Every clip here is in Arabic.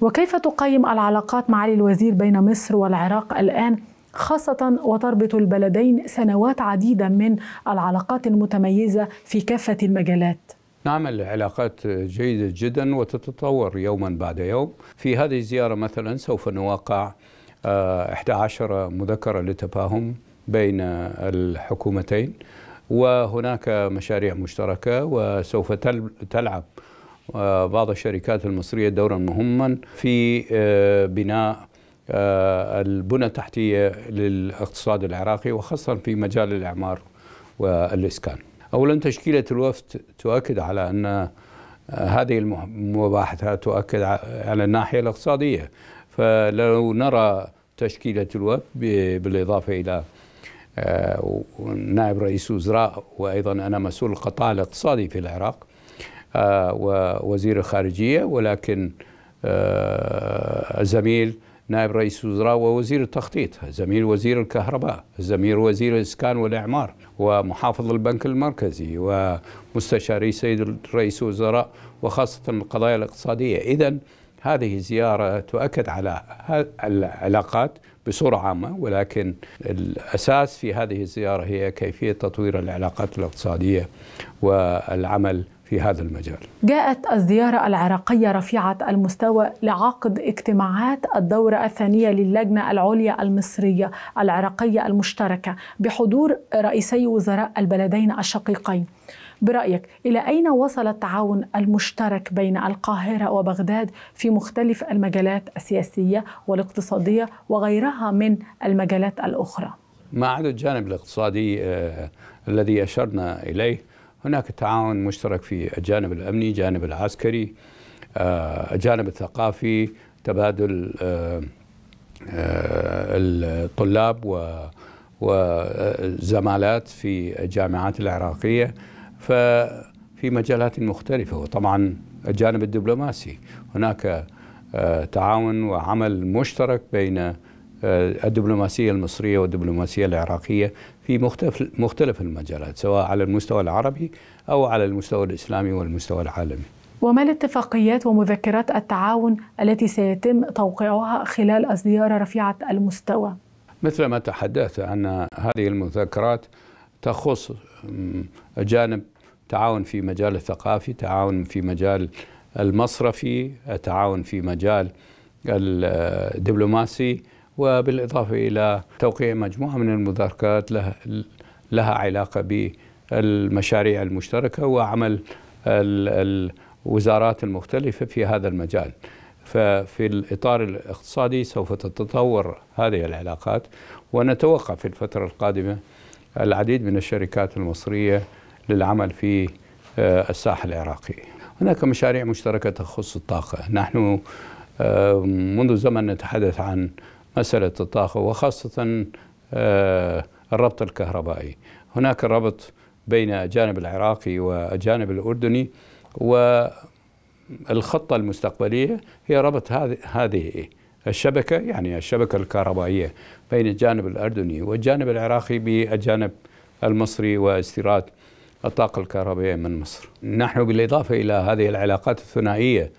وكيف تقيم العلاقات معالي الوزير بين مصر والعراق الآن خاصة وتربط البلدين سنوات عديدة من العلاقات المتميزة في كافة المجالات نعم العلاقات جيدة جدا وتتطور يوما بعد يوم في هذه الزيارة مثلا سوف نواقع 11 آه، مذكرة لتفاهم بين الحكومتين وهناك مشاريع مشتركة وسوف تلعب وبعض الشركات المصرية دورا مهما في آه، بناء آه، البنى التحتية للاقتصاد العراقي وخاصة في مجال الإعمار والإسكان أولا تشكيلة الوفد تؤكد على أن آه، هذه المباحثات تؤكد على الناحية الاقتصادية فلو نرى تشكيلة الوفد بالإضافة إلى نائب رئيس وزراء وأيضا أنا مسؤول القطاع الاقتصادي في العراق آه، ووزير الخارجية ولكن آه، الزميل نائب رئيس الوزراء ووزير التخطيط زميل وزير الكهرباء زميل وزير الإسكان والإعمار ومحافظ البنك المركزي ومستشاري سيد رئيس الوزراء وخاصة القضايا الاقتصادية إذا هذه زيارة تؤكد على العلاقات بصورة عامة ولكن الأساس في هذه الزيارة هي كيفية تطوير العلاقات الاقتصادية والعمل في هذا المجال جاءت الزيارة العراقية رفيعة المستوى لعقد اجتماعات الدورة الثانية للجنة العليا المصرية العراقية المشتركة بحضور رئيسي وزراء البلدين الشقيقين برأيك إلى أين وصل التعاون المشترك بين القاهرة وبغداد في مختلف المجالات السياسية والاقتصادية وغيرها من المجالات الأخرى؟ ما عدا الجانب الاقتصادي آه، الذي أشرنا إليه هناك تعاون مشترك في الجانب الأمني جانب العسكري آه، الجانب الثقافي تبادل آه، آه، الطلاب وزمالات في الجامعات العراقية ففي مجالات مختلفة وطبعا الجانب الدبلوماسي هناك تعاون وعمل مشترك بين آه، الدبلوماسيه المصريه والدبلوماسيه العراقيه في مختلف مختلف المجالات سواء على المستوى العربي او على المستوى الاسلامي والمستوى العالمي. وما الاتفاقيات ومذكرات التعاون التي سيتم توقيعها خلال الزياره رفيعه المستوى؟ مثل ما تحدثت ان هذه المذكرات تخص جانب تعاون في مجال الثقافي، تعاون في مجال المصرفي، تعاون في مجال آه، الدبلوماسي وبالإضافة إلى توقيع مجموعة من المذاكرات لها, لها علاقة بالمشاريع المشتركة وعمل الوزارات المختلفة في هذا المجال ففي الإطار الاقتصادي سوف تتطور هذه العلاقات ونتوقع في الفترة القادمة العديد من الشركات المصرية للعمل في آه، الساحة العراقية هناك مشاريع مشتركة تخص الطاقة نحن آه، منذ زمن نتحدث عن مسألة الطاقة وخاصة آه، الربط الكهربائي هناك ربط بين الجانب العراقي والجانب الأردني والخطة المستقبلية هي ربط هذه الشبكة يعني الشبكة الكهربائية بين الجانب الأردني والجانب العراقي بالجانب المصري واستيراد الطاقة الكهربائية من مصر نحن بالإضافة إلى هذه العلاقات الثنائية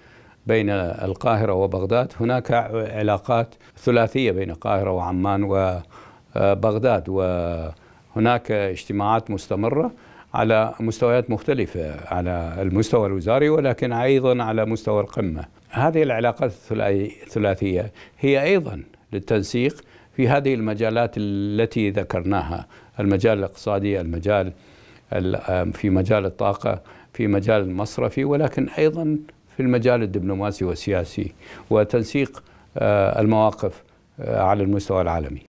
بين القاهرة وبغداد هناك علاقات ثلاثية بين القاهرة وعمان وبغداد وهناك اجتماعات مستمرة على مستويات مختلفة على المستوى الوزاري ولكن أيضا على مستوى القمة هذه العلاقات الثلاثية هي أيضا للتنسيق في هذه المجالات التي ذكرناها المجال الاقتصادي المجال في مجال الطاقة في مجال المصرفي ولكن أيضا في المجال الدبلوماسي والسياسي وتنسيق آه، المواقف آه، على المستوى العالمي